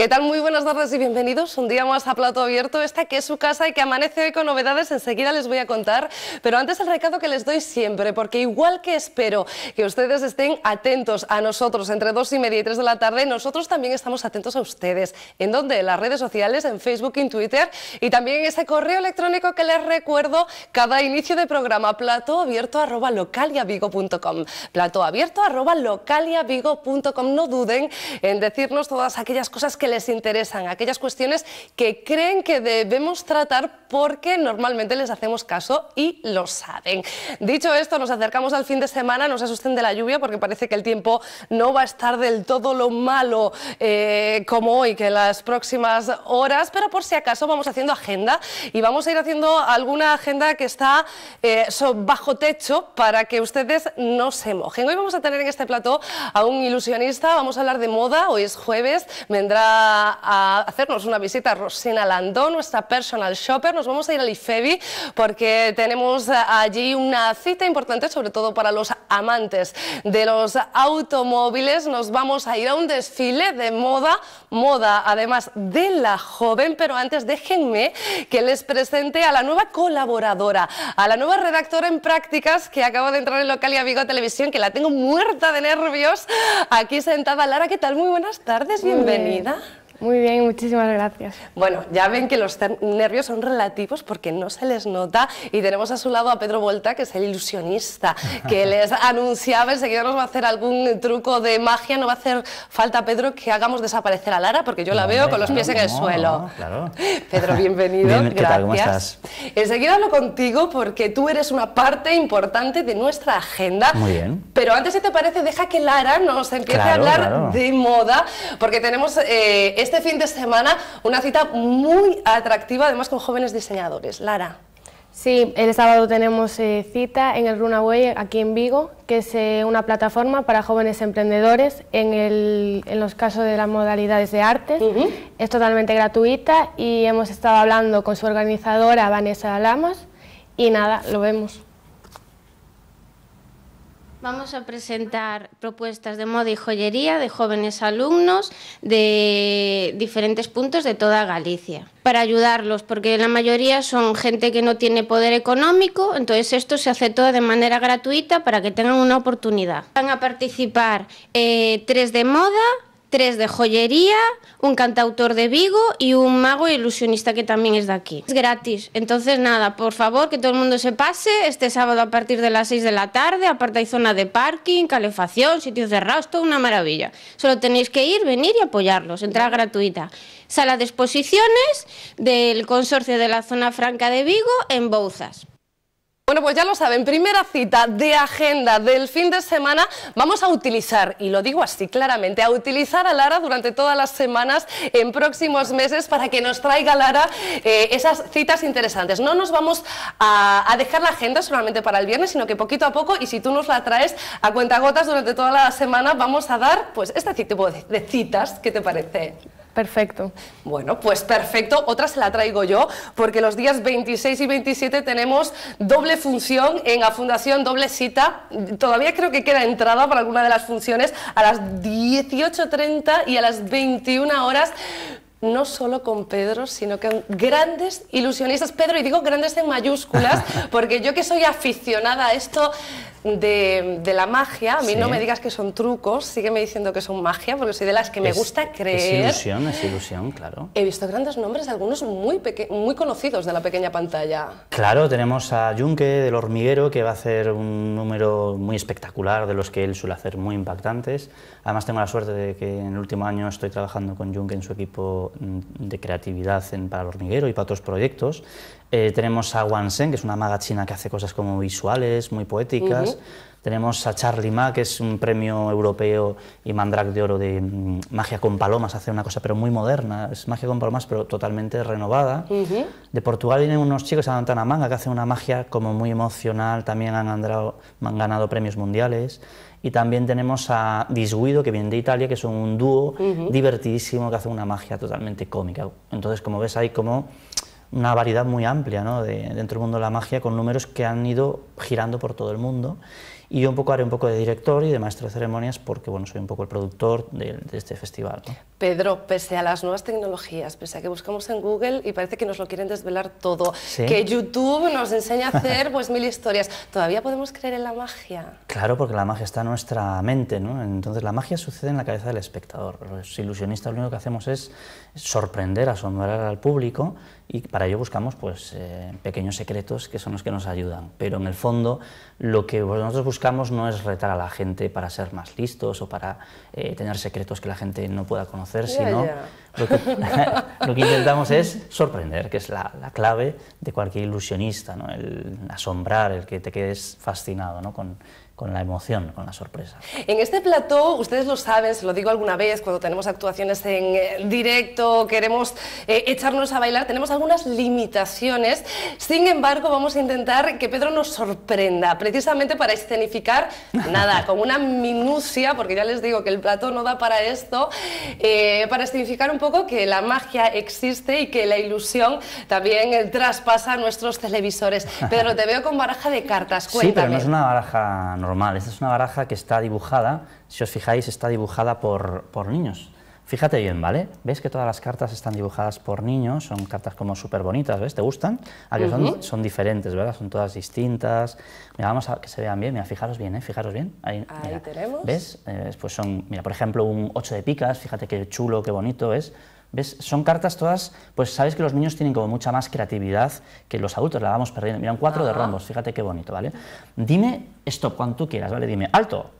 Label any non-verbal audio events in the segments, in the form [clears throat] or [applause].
¿Qué tal? Muy buenas tardes y bienvenidos un día más a Plato Abierto, esta que es su casa y que amanece hoy con novedades, enseguida les voy a contar, pero antes el recado que les doy siempre, porque igual que espero que ustedes estén atentos a nosotros entre dos y media y tres de la tarde, nosotros también estamos atentos a ustedes, en dónde? en las redes sociales, en Facebook, en Twitter y también en ese correo electrónico que les recuerdo cada inicio de programa, platoabierto arroba no duden en decirnos todas aquellas cosas que les interesan, aquellas cuestiones que creen que debemos tratar porque normalmente les hacemos caso y lo saben. Dicho esto, nos acercamos al fin de semana, no se asusten de la lluvia porque parece que el tiempo no va a estar del todo lo malo eh, como hoy, que las próximas horas, pero por si acaso vamos haciendo agenda y vamos a ir haciendo alguna agenda que está eh, bajo techo para que ustedes no se mojen. Hoy vamos a tener en este plató a un ilusionista, vamos a hablar de moda, hoy es jueves, vendrá a hacernos una visita a Rosina Landó, nuestra personal shopper. Nos vamos a ir al IFEBI porque tenemos allí una cita importante, sobre todo para los amantes de los automóviles. Nos vamos a ir a un desfile de moda, moda además de la joven, pero antes déjenme que les presente a la nueva colaboradora, a la nueva redactora en prácticas que acabo de entrar en local y amigo televisión, que la tengo muerta de nervios, aquí sentada. Lara, ¿qué tal? Muy buenas tardes, bienvenida. Muy bien, muchísimas gracias. Bueno, ya ven que los nervios son relativos porque no se les nota y tenemos a su lado a Pedro Volta, que es el ilusionista, que [laughs] les anunciaba, enseguida nos va a hacer algún truco de magia, no va a hacer falta, Pedro, que hagamos desaparecer a Lara, porque yo la veo con los pies en el suelo. Claro. [laughs] Pedro, bienvenido. gracias. ¿Cómo estás? Enseguida hablo contigo porque tú eres una parte importante de nuestra agenda. Muy bien. Pero antes, si te parece, deja que Lara nos empiece a hablar de moda, porque tenemos... Eh, este fin de semana una cita muy atractiva, además con jóvenes diseñadores. Lara. Sí, el sábado tenemos eh, cita en el Runaway aquí en Vigo, que es eh, una plataforma para jóvenes emprendedores en, los casos de las modalidades de arte. Es totalmente gratuita y hemos estado hablando con su organizadora Vanessa Lamas y nada, lo vemos. Vamos a presentar propuestas de moda y joyería de jóvenes alumnos de diferentes puntos de toda Galicia para ayudarlos, porque la mayoría son gente que no tiene poder económico, entonces esto se hace todo de manera gratuita para que tengan una oportunidad. Van a participar eh, tres de moda, tres de joyería, un cantautor de Vigo y un mago ilusionista que también es de aquí. Es gratis, entonces nada, por favor que todo el mundo se pase este sábado a partir de las 6 de la tarde, aparte hay zona de parking, calefacción, sitios cerrados, todo una maravilla. Solo tenéis que ir, venir y apoyarlos, entrada gratuita. Sala de exposiciones del Consorcio de la Zona Franca de Vigo en Bouzas. Bueno, pues ya lo saben, primera cita de agenda del fin de semana, vamos a utilizar, y lo digo así claramente, a utilizar a Lara durante todas las semanas en próximos meses para que nos traiga Lara eh, esas citas interesantes. No nos vamos a, dejar la agenda solamente para el viernes, sino que poquito a poco, y si tú nos la traes a cuentagotas durante toda la semana, vamos a dar pues este tipo de citas, ¿qué te parece? Perfecto. Bueno, pues perfecto. Otra se la traigo yo, porque los días 26 y 27 tenemos doble función en la Fundación, doble cita. Todavía creo que queda entrada para alguna de las funciones a las 18.30 y a las 21 horas no solo con Pedro, sino con grandes ilusionistas. Pedro, y digo grandes en mayúsculas, [laughs] porque yo que soy aficionada a esto, de, la magia, a mí no me digas que son trucos, sígueme diciendo que son magia, porque soy de las que me gusta creer. Es ilusión, es ilusión, claro. He visto grandes nombres, algunos muy, muy conocidos de la pequeña pantalla. Claro, tenemos a Junke del Hormiguero, que va a hacer un número muy espectacular, de los que él suele hacer muy impactantes. Además, tengo la suerte de que en el último año estoy trabajando con Junke en su equipo mm, de creatividad en, para el Hormiguero y para otros proyectos. Eh, tenemos a Wang Sen, que es una maga china que hace cosas como visuales, muy poéticas. Tenemos a Charlie Ma, que es un premio europeo y mandrak de oro de mm, magia con palomas, hace una cosa pero muy moderna, es magia con palomas pero totalmente renovada. De Portugal vienen unos chicos a Manga que hace una magia como muy emocional, también han, han ganado premios mundiales. Y también tenemos a Disguido, que viene de Italia, que son un dúo divertidísimo que hace una magia totalmente cómica. Entonces, como ves, hay como una variedad muy amplia dentro del mundo de la magia, con números que han ido girando por todo el mundo y yo un poco haré un poco de director y de maestro de ceremonias porque bueno, soy un poco el productor de, este festival. Pedro, pese a las nuevas tecnologías, pese a que buscamos en Google y parece que nos lo quieren desvelar todo, que YouTube nos enseña a hacer pues mil historias, ¿todavía podemos creer en la magia? Claro, porque la magia está en nuestra mente, Entonces la magia sucede en la cabeza del espectador. Los ilusionistas lo único que hacemos es sorprender, asombrar al público y para ello buscamos pues eh, pequeños secretos que son los que nos ayudan. Pero en el fondo lo que nosotros buscamos no es retar a la gente para ser más listos o para eh, tener secretos que la gente no pueda conocer, sino [laughs] Lo que, intentamos es sorprender, que es la, clave de cualquier ilusionista, ¿no? el asombrar, el que te quedes fascinado ¿no? con, con la emoción, con la sorpresa. En este plató, ustedes lo saben, se lo digo alguna vez, cuando tenemos actuaciones en eh, directo, queremos eh, echarnos a bailar, tenemos algunas limitaciones. Sin embargo, vamos a intentar que Pedro nos sorprenda, precisamente para escenificar, nada, [laughs] con una minucia, porque ya les digo que el plató no da para esto, eh, para escenificar un poco que la magia existe y que la ilusión también eh, traspasa nuestros televisores. [laughs] Pero te veo con baraja de cartas, cuéntame. Sí, pero no es una baraja normal, esta es una baraja que está dibujada, si os fijáis, está dibujada por niños. Fíjate bien, ¿vale? ¿Ves que todas las cartas están dibujadas por niños? Son cartas como súper bonitas, ¿ves? ¿Te gustan? son, diferentes, ¿verdad? Son todas distintas. Mira, vamos a que se vean bien. Mira, fijaros bien, ¿eh? Fijaros bien. Ahí, tenemos. ¿Ves? Eh, pues son, mira, por ejemplo, un 8 de picas. Fíjate qué chulo, qué bonito es. ¿Ves? Son cartas todas, pues sabes que los niños tienen como mucha más creatividad que los adultos, la vamos perdiendo. Mira, un 4 de rombos, fíjate qué bonito, ¿vale? Dime esto, cuando tú quieras, ¿vale? Dime alto,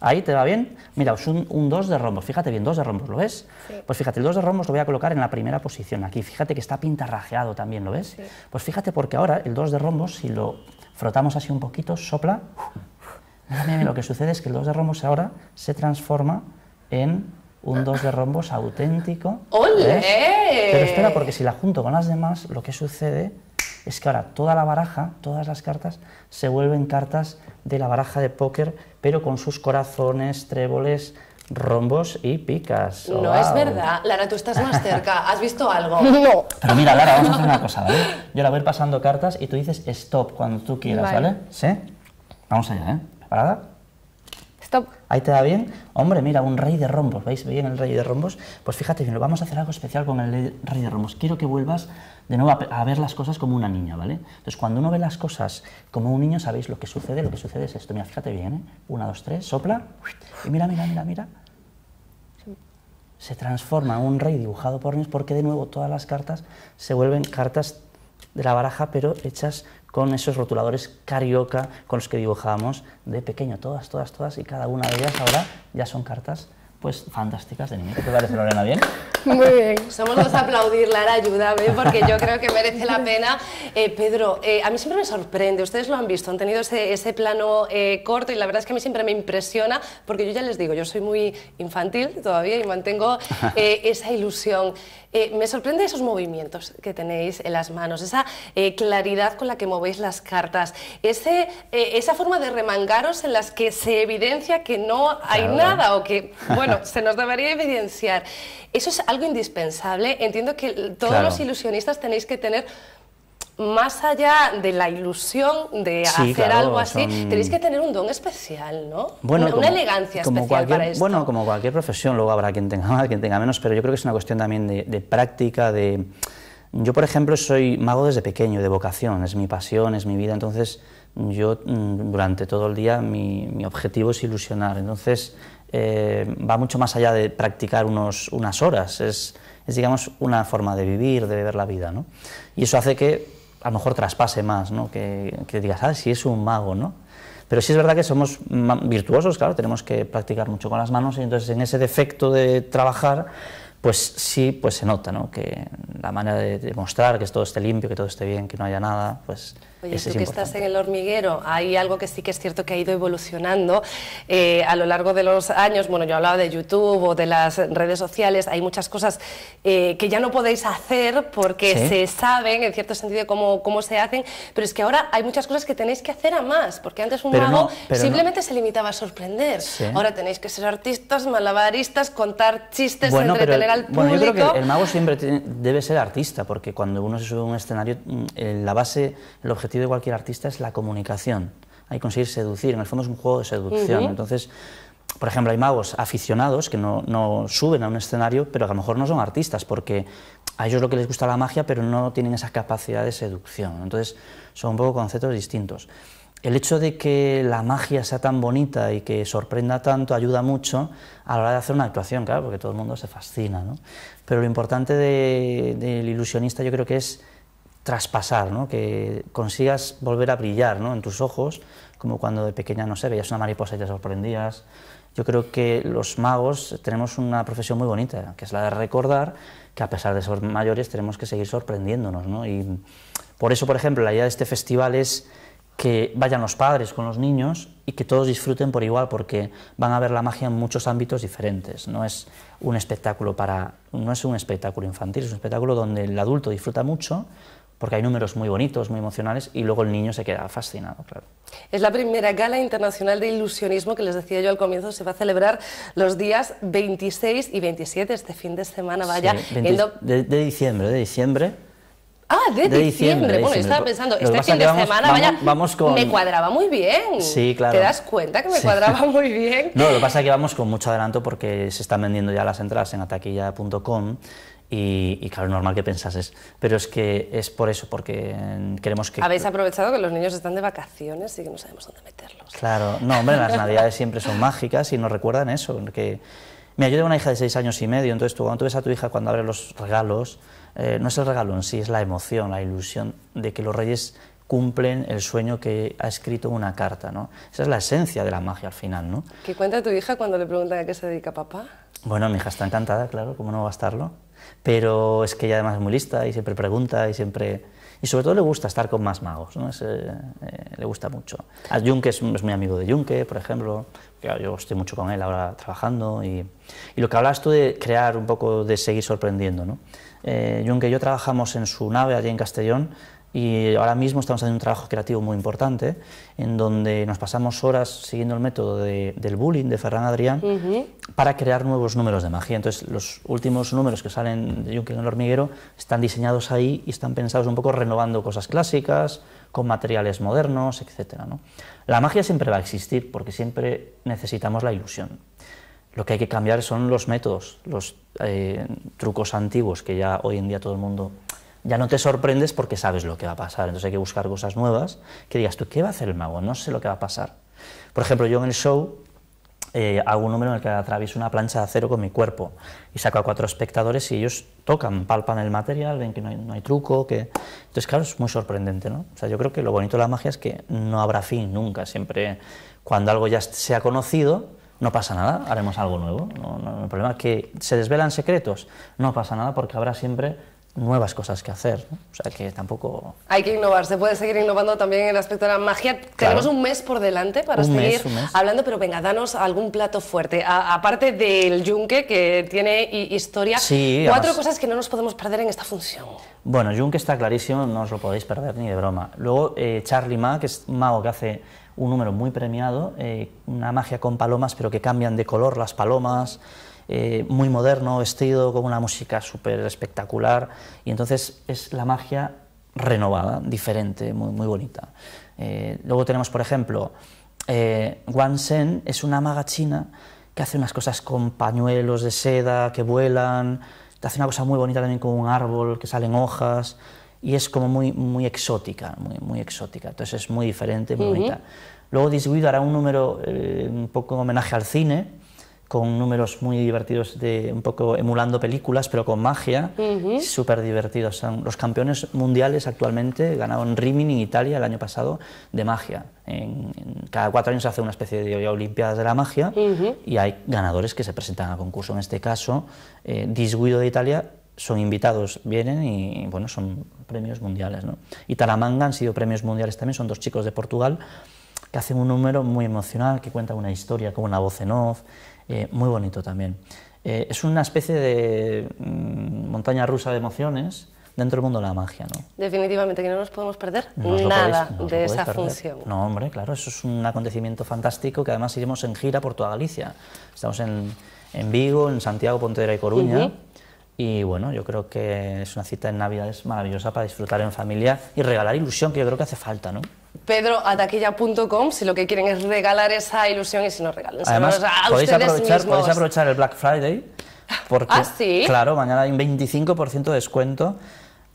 Ahí te va bien. Mira, un, un 2 de rombos. Fíjate bien, 2 de rombos, ¿lo ves? Pues fíjate, el 2 de rombos lo voy a colocar en la primera posición aquí. Fíjate que está pintarrajeado también, ¿lo ves? Pues fíjate porque ahora el 2 de rombos, si lo frotamos así un poquito, sopla. lo que sucede es que el 2 de rombos ahora se transforma en un 2 de rombos auténtico. ¡Ole! Pero espera, porque si la junto con las demás, lo que sucede es que ahora toda la baraja, todas las cartas, se vuelven cartas de la baraja de póker, pero con sus corazones, tréboles, rombos y picas. No es verdad. Lara, tú estás más cerca. ¿Has visto algo? [laughs] No. Pero mira, Lara, vamos a hacer una cosa, ¿vale? Yo la voy pasando cartas y tú dices stop cuando tú quieras, ¿vale? ¿vale? ¿Sí? Vamos allá, ¿eh? ¿Preparada? Ahí te da bien. Hombre, mira, un rey de rombos. ¿Veis bien el rey de rombos? Pues fíjate bien, lo vamos a hacer algo especial con el rey de rombos. Quiero que vuelvas de nuevo a, ver las cosas como una niña, ¿vale? Entonces, cuando uno ve las cosas como un niño, sabéis lo que sucede. Lo que sucede es esto. Mira, fíjate bien, ¿eh? Una, dos, tres, sopla. Y mira, mira, mira, mira se transforma en un rey dibujado por niños porque de nuevo todas las cartas se vuelven cartas de la baraja pero hechas con esos rotuladores carioca con los que dibujábamos de pequeño, todas, todas, todas, y cada una de ellas ahora ya son cartas pues fantásticas de ¿Qué te parece, Lorena? ¿Bien? [laughs] Muy bien. Somos los a aplaudir, Lara, ayúdame, porque yo creo que merece la pena. Eh, Pedro, eh, a mí siempre me sorprende, ustedes lo han visto, han tenido ese, plano eh, corto y la verdad es que a mí siempre me impresiona, porque yo ya les digo, yo soy muy infantil todavía y mantengo [laughs] esa ilusión. me sorprende esos movimientos que tenéis en las manos, esa claridad con la que movéis las cartas, ese, esa forma de remangaros en las que se evidencia que no hay nada o que, bueno, bueno, [laughs] se nos debería evidenciar. Eso es algo indispensable. Entiendo que todos los ilusionistas tenéis que tener más allá de la ilusión de hacer algo así, tenéis que tener un don especial, ¿no? Bueno, una, elegancia especial para esto. Bueno, como cualquier profesión, luego habrá quien tenga [laughs] más, quien tenga menos, pero yo creo que es una cuestión también de, práctica, de... Yo, por ejemplo, soy mago desde pequeño, de vocación, es mi pasión, es mi vida, entonces yo mm, durante todo el día mi objetivo es ilusionar, entonces eh, va mucho más allá de practicar unos, unas horas, es, digamos una forma de vivir, de ver la vida, ¿no? Y eso hace que a lo mejor traspase más, ¿no? Que, que digas, ah, si sí es un mago, ¿no? Pero sí es verdad que somos virtuosos, claro, tenemos que practicar mucho con las manos y entonces en ese defecto de trabajar, pues sí, pues se nota, ¿no? Que la manera de demostrar que todo esté limpio, que todo esté bien, que no haya nada, pues Oye, tú que estás en el hormiguero, hay algo que sí que es cierto que ha ido evolucionando eh, a lo largo de los años. Bueno, yo hablaba de YouTube o de las redes sociales, hay muchas cosas eh, que ya no podéis hacer porque se saben, en cierto sentido, cómo, cómo se hacen, pero es que ahora hay muchas cosas que tenéis que hacer a más, porque antes un mago simplemente se limitaba a sorprender. Ahora tenéis que ser artistas, malabaristas, contar chistes, bueno, entretener al público. Bueno, yo creo que el mago siempre debe ser artista, porque cuando uno se sube a un escenario, mm, eh, la base, el objetivo de cualquier artista es la comunicación. Hay que conseguir seducir, en el fondo es un juego de seducción. Entonces, por ejemplo, hay magos aficionados que no, no, suben a un escenario, pero a lo mejor no son artistas, porque a ellos lo que les gusta la magia, pero no tienen esa capacidad de seducción. Entonces, son un poco conceptos distintos. El hecho de que la magia sea tan bonita y que sorprenda tanto ayuda mucho a la hora de hacer una actuación, claro, porque todo el mundo se fascina, ¿no? Pero lo importante del ilusionista yo creo que es traspasar, ¿no? que consigas volver a brillar ¿no? en tus ojos, como cuando de pequeña, no sé, veías una mariposa y te sorprendías. Yo creo que los magos tenemos una profesión muy bonita, que es la de recordar que a pesar de ser mayores tenemos que seguir sorprendiéndonos. ¿no? Y por eso, por ejemplo, la idea de este festival es que vayan los padres con los niños y que todos disfruten por igual, porque van a ver la magia en muchos ámbitos diferentes. No es un espectáculo para, no es un espectáculo infantil, es un espectáculo donde el adulto disfruta mucho, porque hay números muy bonitos, muy emocionales, y luego el niño se queda fascinado, claro. Es la primera gala internacional de ilusionismo que les decía yo al comienzo, se va a celebrar los días 26 y 27, este fin de semana, vaya. de, diciembre, de diciembre. Ah, de, diciembre. Bueno, estaba pensando, este fin de semana, vaya, me cuadraba muy bien. Sí, claro. ¿Te das cuenta que me cuadraba [laughs] muy bien? No, lo que pasa es que vamos con mucho adelanto porque se están vendiendo ya las entradas en ataquilla.com y, y, claro, normal que pensases. Pero es que es por eso, porque queremos que... Habéis aprovechado que los niños están de vacaciones y que no sabemos dónde meterlos. Claro, no, hombre, las [laughs] navidades siempre son mágicas y nos recuerdan eso. Que... Mira, yo tengo una hija de seis años y medio, entonces tú, cuando tú ves a tu hija cuando abre los regalos, eh, no es el regalo en sí, es la emoción, la ilusión de que los reyes cumplen el sueño que ha escrito una carta, ¿no? Esa es la esencia de la magia al final, ¿no? ¿Qué cuenta tu hija cuando le preguntan a qué se dedica papá? Bueno, mi hija está encantada, claro, ¿cómo no va a estarlo? Pero es que ella además es muy lista y siempre pregunta y siempre... Y sobre todo le gusta estar con más magos, ¿no? Eh, le gusta mucho. A Junque es, muy amigo de Junque, por ejemplo. Yo estoy mucho con él ahora trabajando. Y, y lo que hablas tú de crear un poco, de seguir sorprendiendo, ¿no? Eh, Junque y yo trabajamos en su nave allí en Castellón y ahora mismo estamos haciendo un trabajo creativo muy importante, en donde nos pasamos horas siguiendo el método del bullying de Ferran Adrián para crear nuevos números de magia. Entonces, los últimos números que salen de Juncker en el hormiguero están diseñados ahí y están pensados un poco renovando cosas clásicas, con materiales modernos, etc. ¿no? La magia siempre va a existir porque siempre necesitamos la ilusión. Lo que hay que cambiar son los métodos, los eh, trucos antiguos que ya hoy en día todo el mundo ya no te sorprendes porque sabes lo que va a pasar. Entonces hay que buscar cosas nuevas que digas tú, ¿qué va a hacer el mago? No sé lo que va a pasar. Por ejemplo, yo en el show eh, hago un número en el que atravieso una plancha de acero con mi cuerpo y saco a cuatro espectadores y ellos tocan, palpan el material, ven que no hay, truco, que... Entonces, claro, es muy sorprendente, ¿no? O sea, yo creo que lo bonito de la magia es que no habrá fin nunca, siempre cuando algo ya sea conocido, no pasa nada, haremos algo nuevo. no, el problema es que se desvelan secretos, no pasa nada porque habrá siempre nuevas cosas que hacer. O sea que tampoco. Hay que innovar, se puede seguir innovando también en el aspecto de la magia. Tenemos un mes por delante para seguir hablando, pero venga, danos algún plato fuerte. aparte del yunque, que tiene historia, cuatro cosas que no nos podemos perder en esta función. Bueno, yunque está clarísimo, no os lo podéis perder ni de broma. Luego, eh, Charlie Ma, que es un mago que hace un número muy premiado, eh, una magia con palomas, pero que cambian de color las palomas. Eh, muy moderno, vestido con una música súper espectacular. Y entonces es la magia renovada, diferente, muy, muy bonita. Eh, luego tenemos, por ejemplo, eh, Wang es una maga china que hace unas cosas con pañuelos de seda que vuelan, ...te hace una cosa muy bonita también con un árbol que salen hojas y es como muy, muy exótica, muy, muy exótica, entonces es muy diferente, muy bonita. Luego Disguido hará un número eh, un poco en homenaje al cine, con números muy divertidos, de, un poco emulando películas, pero con magia, súper divertidos. Son los campeones mundiales actualmente ganaron Rimini, Italia, el año pasado, de magia. En, cada cuatro años se hace una especie de Olimpiadas de la Magia y hay ganadores que se presentan a concurso. En este caso, Disguido eh, de Italia son invitados, vienen y bueno, son premios mundiales. ¿no? Y Talamanga han sido premios mundiales también, son dos chicos de Portugal que hacen un número muy emocional, que cuenta una historia con una voz en off, eh, muy bonito también. Eh, es una especie de mm, montaña rusa de emociones dentro del mundo de la magia. ¿no? Definitivamente, que no nos podemos perder nada de esa función. No, hombre, claro, eso es un acontecimiento fantástico que además iremos en gira por toda Galicia. Estamos en, Vigo, en Santiago, Pontevedra y Coruña. Y bueno, yo creo que es una cita en Navidad maravillosa para disfrutar en familia y regalar ilusión, que yo creo que hace falta, ¿no? pedroataquilla.com si lo que quieren es regalar esa ilusión y si no regalan. Además, podéis, aprovechar, el Black Friday [laughs] porque, ah, claro, mañana hay un 25% de descuento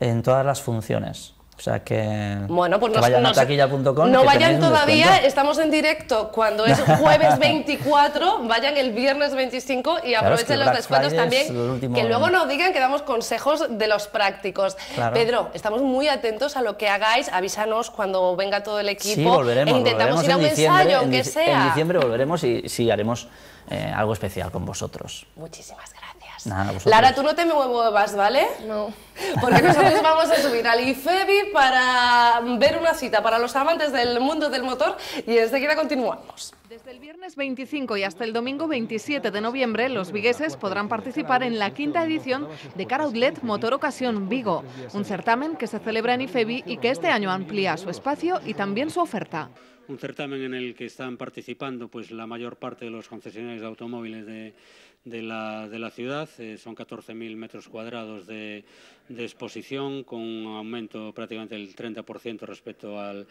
en todas las funciones. O sea que. Bueno, pues No vayan todavía, estamos en directo. Cuando es [laughs] jueves 24, vayan el viernes 25 y aprovechen los descuentos también. Que luego nos digan que damos consejos de los prácticos. Pedro, estamos muy atentos a lo que hagáis. Avísanos cuando venga todo el equipo. E intentamos ir a un ensayo, aunque sea. En diciembre volveremos y si haremos eh, algo especial con vosotros. Muchísimas gracias. Lara, tú no te muevas, ¿vale? No. Porque [laughs] nosotros vamos a subir al IFEBI para ver una cita para los amantes del mundo del motor y enseguida continuamos. Desde el viernes 25 y hasta el domingo 27 de noviembre, los vigueses podrán participar en la quinta edición de Car Outlet Motor Ocasión Vigo, un certamen que se celebra en IFEBI y que este año amplía su espacio y también su oferta un certamen en el que están participando pues, la mayor parte de los concesionarios de automóviles de, la, ciudad. Eh, son 14.000 metros cuadrados de, exposición, con un aumento prácticamente del 30% respecto al,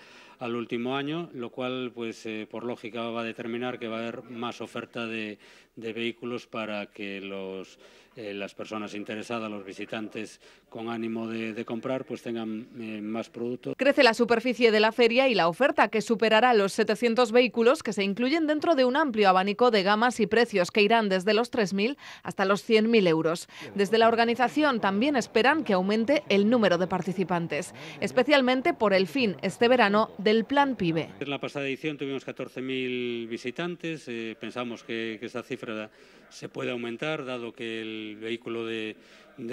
último año, lo cual, pues, eh, por lógica, va a determinar que va a haber más oferta de, vehículos para que los eh, las personas interesadas, los visitantes con ánimo de, comprar, pues tengan eh, más productos. Crece la superficie de la feria y la oferta, que superará los 700 vehículos que se incluyen dentro de un amplio abanico de gamas y precios que irán desde los 3.000 hasta los 100.000 euros. Desde la organización también esperan que aumente el número de participantes, especialmente por el fin este verano del Plan PIBE. En la pasada edición tuvimos 14.000 visitantes, eh, pensamos que, que esa cifra se puede aumentar, dado que el vehículo de,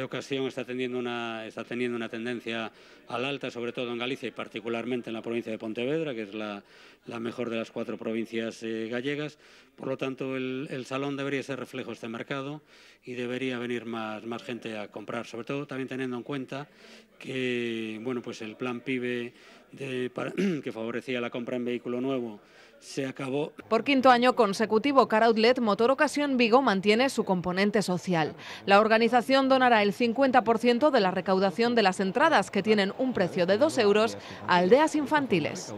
ocasión está teniendo, una, está teniendo una tendencia al alta, sobre todo en Galicia y particularmente en la provincia de Pontevedra, que es la, mejor de las cuatro provincias eh, gallegas. Por lo tanto, el, salón debería ser reflejo de este mercado y debería venir más, gente a comprar, sobre todo también teniendo en cuenta que bueno, pues el plan PIBE [clears throat] que favorecía la compra en vehículo nuevo se acabó. Por quinto año consecutivo, Car Outlet Motor Ocasión Vigo mantiene su componente social. La organización donará el 50% de la recaudación de las entradas, que tienen un precio de 2 euros, a aldeas infantiles.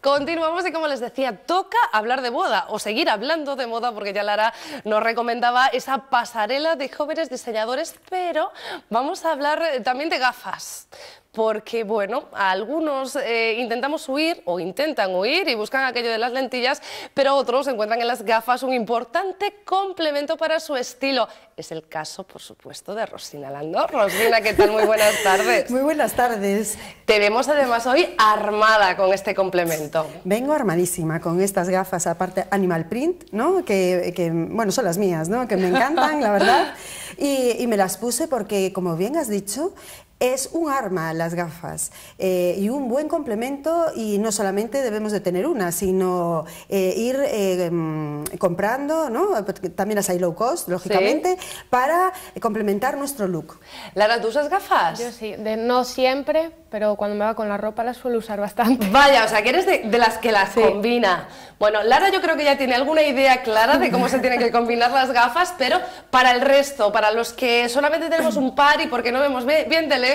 Continuamos y como les decía, toca hablar de moda o seguir hablando de moda porque ya Lara nos recomendaba esa pasarela de jóvenes diseñadores, pero vamos a hablar eh, también de gafas porque, bueno, algunos eh, intentamos huir o intentan huir y buscan aquello de las lentillas, pero otros encuentran en las gafas un importante complemento para su estilo. Es el caso, por supuesto, de Rosina Landor... Rosina, ¿qué tal? Muy buenas [laughs] tardes. Muy buenas tardes. Te vemos además hoy armada con este complemento. Vengo armadísima con estas gafas, aparte Animal Print, ¿no? Que, bueno, son las mías, ¿no? Que me encantan, la verdad. [laughs] y me las puse porque, como bien has dicho, es un arma las gafas eh, y un buen complemento y no solamente debemos de tener una, sino eh, ir eh, em, comprando, ¿no? también las hay low cost, lógicamente, para complementar nuestro look. Lara, ¿tú usas gafas? Yo sí, de, no siempre, pero cuando me va con la ropa las suelo usar bastante. Vaya, o sea, que eres de, de las que las combina. Bueno, Lara yo creo que ya tiene alguna idea clara de cómo se tienen que combinar las gafas, pero para el resto, para los que solamente tenemos un par y porque no vemos bien tele,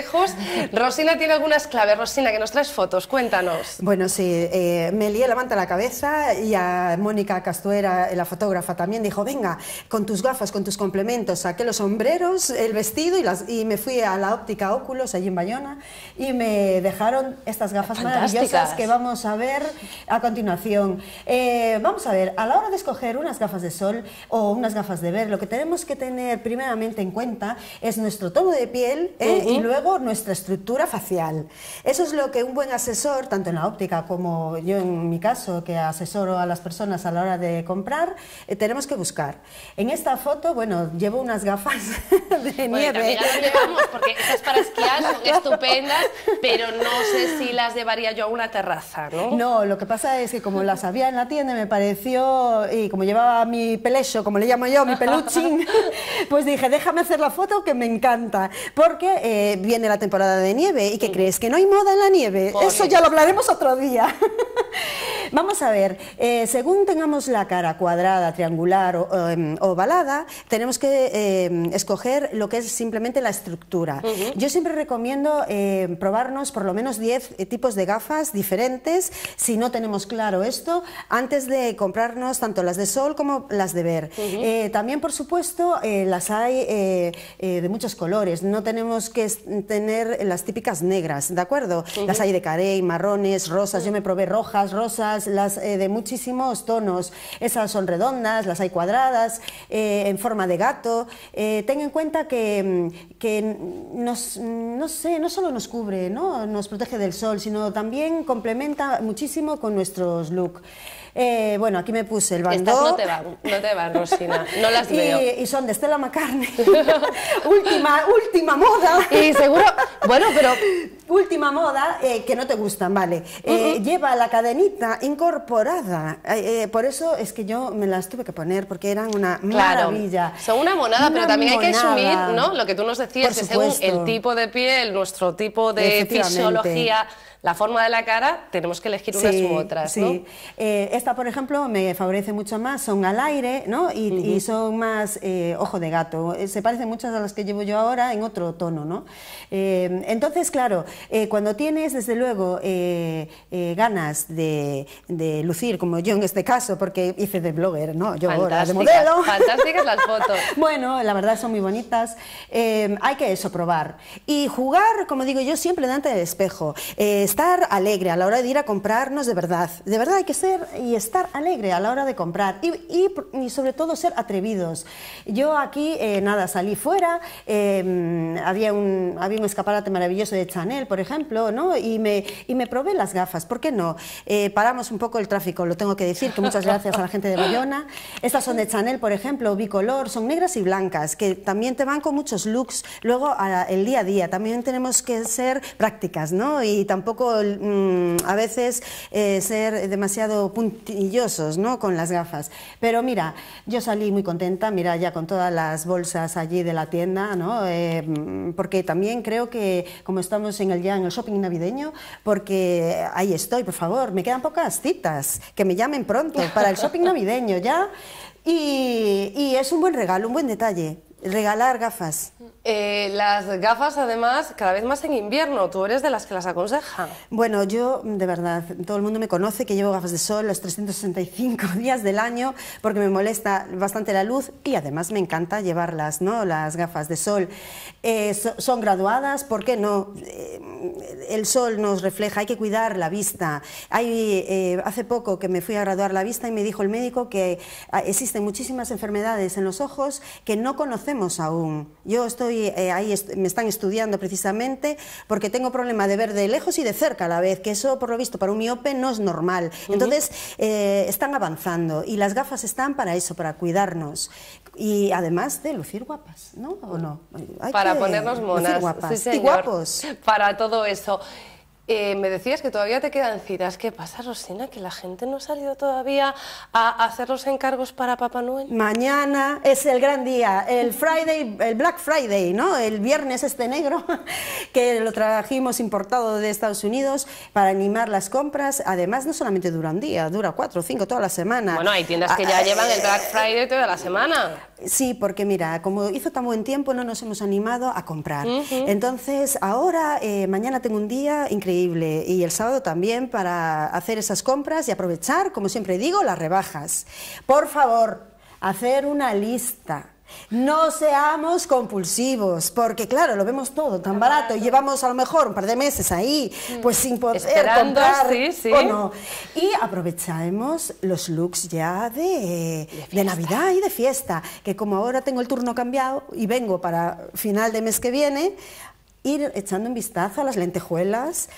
Rosina tiene algunas claves. Rosina, que nos traes fotos, cuéntanos. Bueno, sí, eh, Melie levanta la cabeza y a Mónica Castuera, la fotógrafa, también dijo, venga, con tus gafas, con tus complementos, saqué los sombreros, el vestido y, las, y me fui a la óptica óculos, allí en Bayona, y me dejaron estas gafas maravillosas que vamos a ver a continuación. Eh, vamos a ver, a la hora de escoger unas gafas de sol o unas gafas de ver, lo que tenemos que tener primeramente en cuenta es nuestro tono de piel ¿eh? y luego nuestra estructura facial. Eso es lo que un buen asesor, tanto en la óptica como yo en mi caso, que asesoro a las personas a la hora de comprar, eh, tenemos que buscar. En esta foto, bueno, llevo unas gafas [laughs] de bueno, nieve. porque estas para esquiar son [laughs] estupendas, pero no sé si las llevaría yo a una terraza, ¿no? No, lo que pasa es que como las había en la tienda, me pareció, y como llevaba mi pelecho, como le llamo yo, mi peluchín, [laughs] pues dije, déjame hacer la foto que me encanta, porque eh, de la temporada de nieve y que crees que no hay moda en la nieve. Eso ya lo hablaremos otro día. [laughs] Vamos a ver, eh, según tengamos la cara cuadrada, triangular o em, ovalada, tenemos que em, escoger lo que es simplemente la estructura. Yo siempre recomiendo em, probarnos por lo menos 10 eh, tipos de gafas diferentes, si no tenemos claro esto, antes de comprarnos tanto las de sol como las de ver. Eh, también, por supuesto, las hay de muchos colores. No tenemos que tener eh, las típicas negras, ¿de acuerdo? Las hay de carey, marrones, rosas, yo me probé rojas, rosas, las eh, de muchísimos tonos. Esas son redondas, las hay cuadradas, eh, en forma de gato. Eh, ten en cuenta mm, que, nos, no sé, no solo nos cubre, ¿no? nos protege del sol, sino también complementa muchísimo con nuestros looks. Eh, bueno, aquí me puse el bandó. no te van, no te van, Rosina, no las [laughs] y, Y son de Stella McCartney, [laughs] última, última moda. Y seguro, bueno, pero... [laughs] Última moda, eh, que no te gustan, vale. Eh, lleva la cadenita incorporada, por eso es que yo me las tuve que poner, porque eran una claro. maravilla. Son una monada, pero también hay que asumir, ¿no? Lo que tú nos decías, que según el tipo de piel, nuestro tipo de fisiología la forma de la cara, tenemos que elegir unas u otras. Sí. ¿no? Eh, esta, por ejemplo, me favorece mucho más, son al aire ¿no? y, son más eh, ojo de gato. Eh, se parecen muchas a las que llevo yo ahora en otro tono. ¿no? entonces, claro, cuando tienes, desde luego, ganas de, de, lucir, como yo en este caso, porque hice de blogger, ¿no? yo ahora de modelo. [laughs] Fantásticas las fotos. bueno, la verdad son muy bonitas. hay que eso, probar. Y jugar, como digo yo, siempre delante del espejo estar alegre a la hora de ir a comprarnos de verdad. De verdad hay que ser y estar alegre a la hora de comprar y, y, sobre todo ser atrevidos. Yo aquí, eh, nada, salí fuera, em, había, un, había un escaparate maravilloso de Chanel, por ejemplo, ¿no? Y me, y me probé las gafas, ¿por qué no? Eh, paramos un poco el tráfico, lo tengo que decir, que muchas gracias a la gente de Bayona. Estas son de Chanel, por ejemplo, bicolor, son negras y blancas, que también te van con muchos looks. Luego, el día a día, también tenemos que ser prácticas, ¿no? Y tampoco Mm, a veces eh, ser demasiado puntillosos ¿no? con las gafas. Pero mira, yo salí muy contenta, mira, ya con todas las bolsas allí de la tienda, ¿no? Eh, mm, porque también creo que como estamos en el, ya en el shopping navideño, porque ahí estoy, por favor, me quedan pocas citas, que me llamen pronto para el shopping [laughs] navideño ya. y es un buen regalo, un buen detalle regalar gafas. Eh, las gafas, además, cada vez más en invierno. ¿Tú eres de las que las aconseja? Bueno, yo, de verdad, todo el mundo me conoce que llevo gafas de sol los 365 [laughs] días del año porque me molesta bastante la luz y además me encanta llevarlas, ¿no? Las gafas de sol. Eh, son graduadas, ¿por qué no? Eh, el sol nos refleja, hay que cuidar la vista. Hay, hace poco que me fui a graduar la vista y me dijo el médico que ah, existen muchísimas enfermedades en los ojos que no conocemos aún. Yo estoy eh, ahí, me están estudiando precisamente porque tengo problema de ver de lejos y de cerca a la vez, que eso por lo visto para un miope no es normal. Entonces eh, están avanzando y las gafas están para eso, para cuidarnos. Y además de lucir guapas, ¿no? para ponernos monas. guapos. Para todo eso. Eh, me decías que todavía te quedan citas. ¿Qué pasa, Rosina? ¿Que la gente no ha salido todavía a hacer los encargos para Papá Noel? Mañana es el gran día, el Friday, el Black Friday, ¿no? El viernes este negro, [laughs] que lo trajimos importado de Estados Unidos para animar las compras. Además, no solamente dura un día, dura cuatro o cinco, toda la semana. Bueno, hay tiendas que ya ah, llevan el eh, Black Friday toda la semana. Sí, porque mira, como hizo tan buen tiempo, no nos hemos animado a comprar. Entonces, ahora, eh, mañana tengo un día increíble y el sábado también para hacer esas compras y aprovechar, como siempre digo, las rebajas. Por favor, hacer una lista no seamos compulsivos, porque claro, lo vemos todo tan barato y llevamos a lo mejor un par de meses ahí, mm. pues sin poder comprar sí, sí. o no. Y aprovechemos los looks ya de, Navidad y de fiesta, que como ahora tengo el turno cambiado y vengo para final de mes que viene, ir echando un vistazo a las lentejuelas,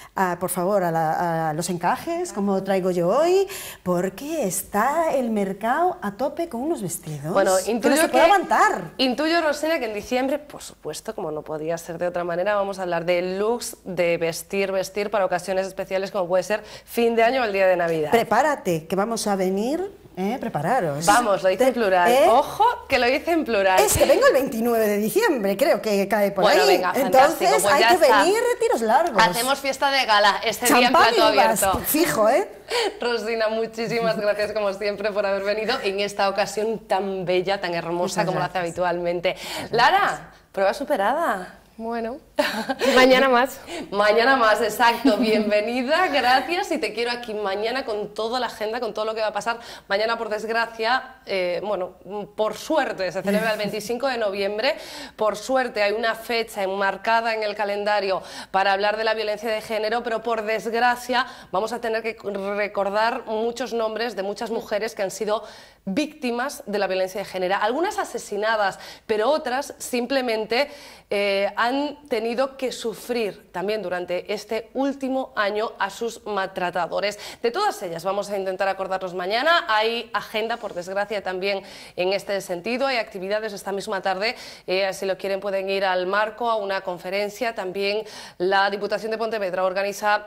por favor, a, los encajes, como traigo yo hoy, porque está el mercado a tope con unos vestidos. Bueno, intuyo que, se aguantar. Intuyo, Rosena que en diciembre, por supuesto, como no podía ser de otra manera, vamos a hablar de looks, de vestir, vestir para ocasiones especiales como puede ser fin de año o el día de Navidad. Prepárate, que vamos a venir ¿Eh? Prepararos. Vamos, lo dice en plural. ¿Eh? Ojo, que lo dice en plural. Es que vengo el 29 de diciembre, creo que cae por bueno, ahí. Venga, Entonces pues hay que venir tiros largos. Hacemos fiesta de gala este día en plato abierto. fijo, ¿eh? [laughs] Rosina, muchísimas gracias como siempre por haber venido en esta ocasión tan bella, tan hermosa como la hace habitualmente. Lara, prueba superada. Bueno. [laughs] Mañana más. mañana más, exacto. Bienvenida, [laughs] gracias y te quiero aquí mañana con toda la agenda, con todo lo que va a pasar. Mañana, por desgracia, eh, bueno, por suerte, se celebra el 25 de noviembre. Por suerte hay una fecha enmarcada en el calendario para hablar de la violencia de género, pero por desgracia vamos a tener que recordar muchos nombres de muchas mujeres que han sido víctimas de la violencia de género. Algunas asesinadas, pero otras simplemente eh, han tenido que sufrir también durante este último año a sus maltratadores. De todas ellas vamos a intentar acordarnos mañana. Hay agenda, por desgracia, también en este sentido. Hay actividades esta misma tarde. Eh, si lo quieren pueden ir al marco a una conferencia. También la Diputación de Pontevedra organiza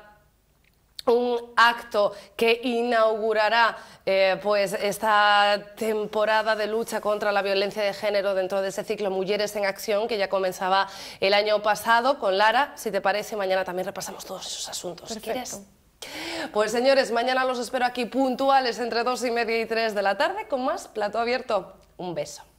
un acto que inaugurará eh, pues esta temporada de lucha contra la violencia de género dentro de ese ciclo Mujeres en Acción que ya comenzaba el año pasado con Lara. Si te parece, mañana también repasamos todos esos asuntos. ¿Quieres? Pues señores, mañana los espero aquí puntuales entre dos y media y tres de la tarde con más plato abierto. Un beso.